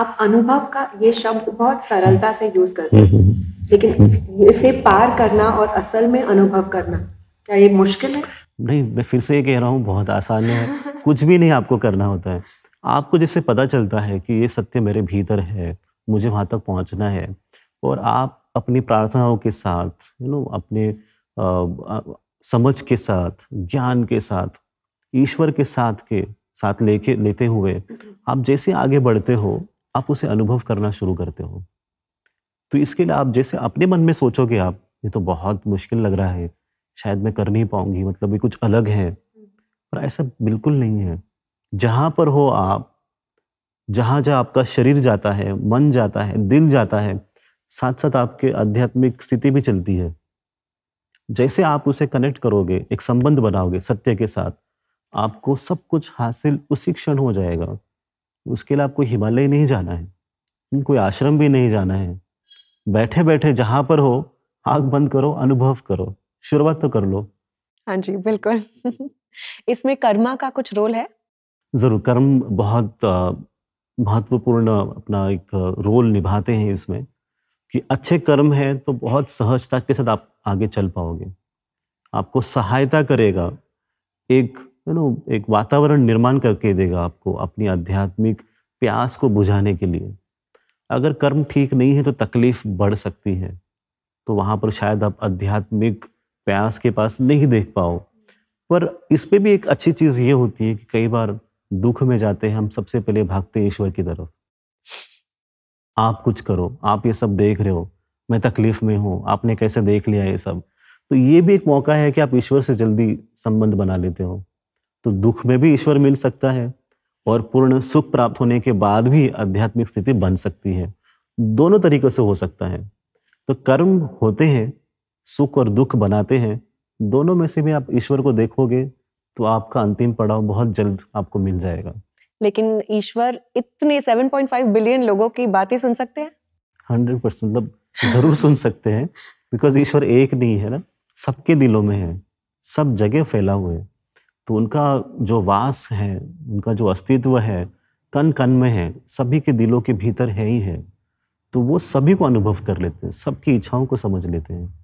आप अनुभव का ये शब्द बहुत सरलता से यूज करते हैं हम्म, हम्म, हम्म। लेकिन इसे पार करना और असल में अनुभव करना क्या ये मुश्किल है नहीं मैं फिर से ये कह रहा हूँ बहुत आसान है कुछ भी नहीं आपको करना होता है आपको जैसे पता चलता है कि ये सत्य मेरे भीतर है मुझे वहाँ तक पहुँचना है और आप अपनी प्रार्थनाओं के साथ यू नो अपने आ, समझ के साथ ज्ञान के साथ ईश्वर के साथ के साथ लेके लेते हुए आप जैसे आगे बढ़ते हो आप उसे अनुभव करना शुरू करते हो तो इसके लिए आप जैसे अपने मन में सोचोगे आप ये तो बहुत मुश्किल लग रहा है शायद मैं कर नहीं पाऊंगी मतलब ये कुछ अलग है पर ऐसा बिल्कुल नहीं है जहाँ पर हो आप जहाँ जहाँ आपका शरीर जाता है मन जाता है दिल जाता है साथ साथ आपके आध्यात्मिक स्थिति भी चलती है जैसे आप उसे कनेक्ट करोगे एक संबंध बनाओगे सत्य के साथ आपको सब कुछ हासिल उसी क्षण हो जाएगा उसके लिए आपको हिमालय नहीं जाना है कोई आश्रम भी नहीं जाना है बैठे बैठे जहां पर हो आग बंद करो अनुभव करो शुरुआत तो कर लो हाँ जी बिल्कुल इसमें कर्मा का कुछ रोल है जरूर कर्म बहुत महत्वपूर्ण अपना एक रोल निभाते हैं इसमें कि अच्छे कर्म है तो बहुत सहजता के साथ आप आगे चल पाओगे आपको सहायता करेगा एक यू नो एक वातावरण निर्माण करके देगा आपको अपनी आध्यात्मिक प्यास को बुझाने के लिए अगर कर्म ठीक नहीं है तो तकलीफ बढ़ सकती है तो वहाँ पर शायद आप आध्यात्मिक प्यास के पास नहीं देख पाओ पर इस पर भी एक अच्छी चीज़ ये होती है कि कई बार दुख में जाते हैं हम सबसे पहले भागते हैं ईश्वर की तरफ आप कुछ करो आप ये सब देख रहे हो मैं तकलीफ में हूँ आपने कैसे देख लिया ये सब तो ये भी एक मौका है कि आप ईश्वर से जल्दी संबंध बना लेते हो तो दुख में भी ईश्वर मिल सकता है और पूर्ण सुख प्राप्त होने के बाद भी आध्यात्मिक स्थिति बन सकती है दोनों तरीकों से हो सकता है तो कर्म होते हैं सुख और दुख बनाते हैं दोनों में से भी आप ईश्वर को देखोगे तो आपका अंतिम पड़ाव बहुत जल्द आपको मिल जाएगा लेकिन ईश्वर इतने 7.5 बिलियन लोगों की बातें सुन सकते हैं हंड्रेड परसेंट मतलब जरूर सुन सकते हैं बिकॉज ईश्वर एक नहीं है ना सबके दिलों में है सब जगह फैला हुआ है तो उनका जो वास है उनका जो अस्तित्व है कन कन में है सभी के दिलों के भीतर है ही है तो वो सभी को अनुभव कर लेते हैं सबकी इच्छाओं को समझ लेते हैं